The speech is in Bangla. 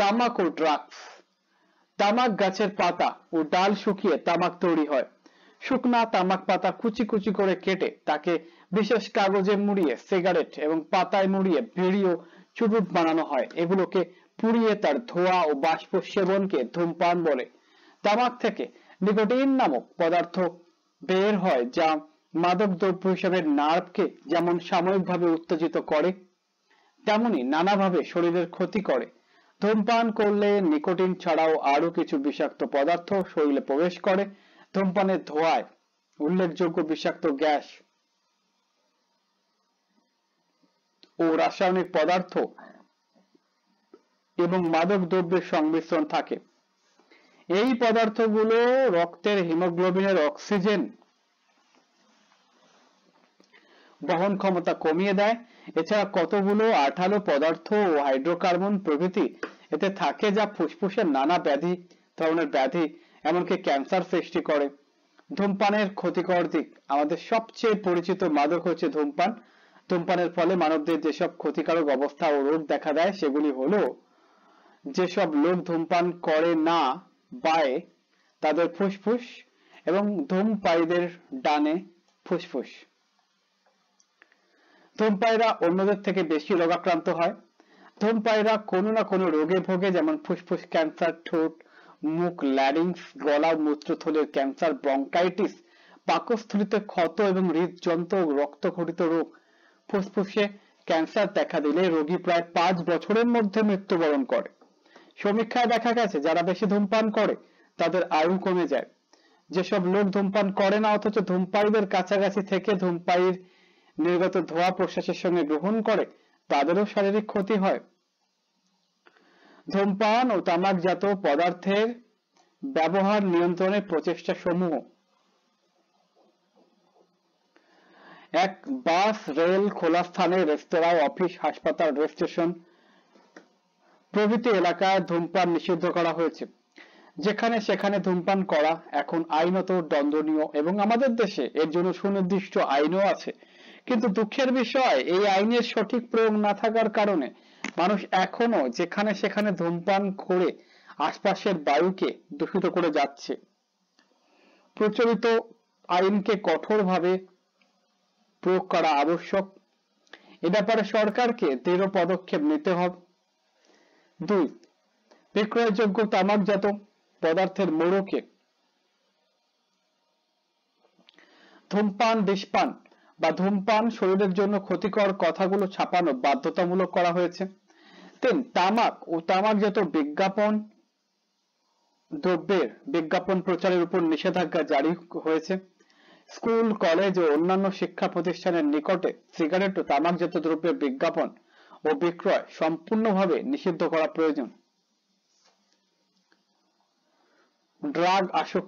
তামাক ও ড্রাগস তামাক গাছের পাতা ও ডাল শুকিয়ে তামাক তৈরি হয় শুকনা তামাক পাতা কুচি কুচি করে কেটে তাকে বিশেষ কাগজে মুড়িয়ে সিগারেট এবং পাতায় মুড়িয়ে বিড়ি ও চুরুট বানানো হয় এগুলোকে পুড়িয়ে তার ধোঁয়া ও বাষ্প সেবনকে ধূমপান বলে তামাক থেকে নিকোটিন নামক পদার্থ বের হয় যা মাদক দ্রব্য হিসেবে নার্ভকে যেমন সাময়িকভাবে উত্তেজিত করে তেমনি নানাভাবে শরীরের ক্ষতি করে ধূমপান করলে নিকোটিন ছাড়াও আরও কিছু বিষাক্ত পদার্থ শরীরে প্রবেশ করে ধূমপানের ধোঁয়ায় উল্লেখযোগ্য বিষাক্ত গ্যাস ও রাসায়নিক পদার্থ এবং মাদক দ্রব্যের সংমিশ্রণ থাকে এই পদার্থগুলো রক্তের হিমোগ্লোবিনের অক্সিজেন বহন ক্ষমতা কমিয়ে দেয় এছাড়া কতগুলো আঠালো পদার্থ ও হাইড্রোকার্বন প্রভৃতি এতে থাকে যা ফুসফুসের নানা ব্যাধি ধরনের ব্যাধি এমনকি ক্যান্সার সৃষ্টি করে ধূমপানের ক্ষতিকর দিক আমাদের সবচেয়ে পরিচিত মাদক হচ্ছে ধূমপান ধূমপানের ফলে মানবদের যেসব ক্ষতিকারক অবস্থা ও রোগ দেখা দেয় সেগুলি হল যেসব লোক ধূমপান করে না বায়ে তাদের ফুসফুস এবং ধূমপায়ীদের ডানে ফুসফুস ধূমপায়ীরা অন্যদের থেকে বেশি রোগাক্রান্ত হয় ধূমপায়ীরা কোনো না কোনো রোগে ভোগে যেমন ফুসফুস ক্যান্সার ঠোঁট মুখ ল্যারিংস গলা মূত্রথলির ক্যান্সার ব্রঙ্কাইটিস পাকস্থলিতে ক্ষত এবং হৃদযন্ত ও রক্তঘটিত রোগ ফুসফুসে ক্যান্সার দেখা দিলে রোগী প্রায় পাঁচ বছরের মধ্যে মৃত্যুবরণ করে সমীক্ষায় দেখা গেছে যারা বেশি ধূমপান করে তাদের আয়ু কমে যায় যেসব লোক ধূমপান করে না অথচ ধূমপায়ীদের কাছাকাছি থেকে ধূমপায়ীর নির্গত ধোয়া প্রশ্বাসের সঙ্গে গ্রহণ করে তাদেরও শারীরিক ক্ষতি হয় ধূমপান ও তামাকজাত পদার্থের ব্যবহার নিয়ন্ত্রণের প্রচেষ্টা সমূহ এক বাস রেল খোলা স্থানে রেস্তোরাঁ অফিস হাসপাতাল রেল স্টেশন প্রভৃতি এলাকায় ধূমপান নিষিদ্ধ করা হয়েছে যেখানে সেখানে ধূমপান করা এখন আইনত দণ্ডনীয় এবং আমাদের দেশে এর জন্য সুনির্দিষ্ট আইনও আছে কিন্তু দুঃখের বিষয় এই আইনের সঠিক প্রয়োগ না থাকার কারণে মানুষ এখনো যেখানে সেখানে ধূমপান করে আশপাশের বায়ুকে দূষিত করে যাচ্ছে প্রচলিত আইনকে কঠোরভাবে প্রয়োগ করা আবশ্যক এ ব্যাপারে সরকারকে দৃঢ় পদক্ষেপ নিতে হবে দুই বিক্রয়যোগ্য তামাকজাত পদার্থের মোড়কে ধূমপান বিষপান বা ধূমপান শরীরের জন্য ক্ষতিকর কথাগুলো ছাপানো বাধ্যতামূলক করা হয়েছে তেম তামাক ও তামাক যত বিজ্ঞাপন দ্রব্যের বিজ্ঞাপন প্রচারের উপর নিষেধাজ্ঞা জারি হয়েছে স্কুল কলেজ ও অন্যান্য শিক্ষা প্রতিষ্ঠানের নিকটে সিগারেট ও তামাকজাত দ্রব্যের বিজ্ঞাপন ও বিক্রয় সম্পূর্ণভাবে নিষিদ্ধ করা প্রয়োজন ড্রাগ আসক্তি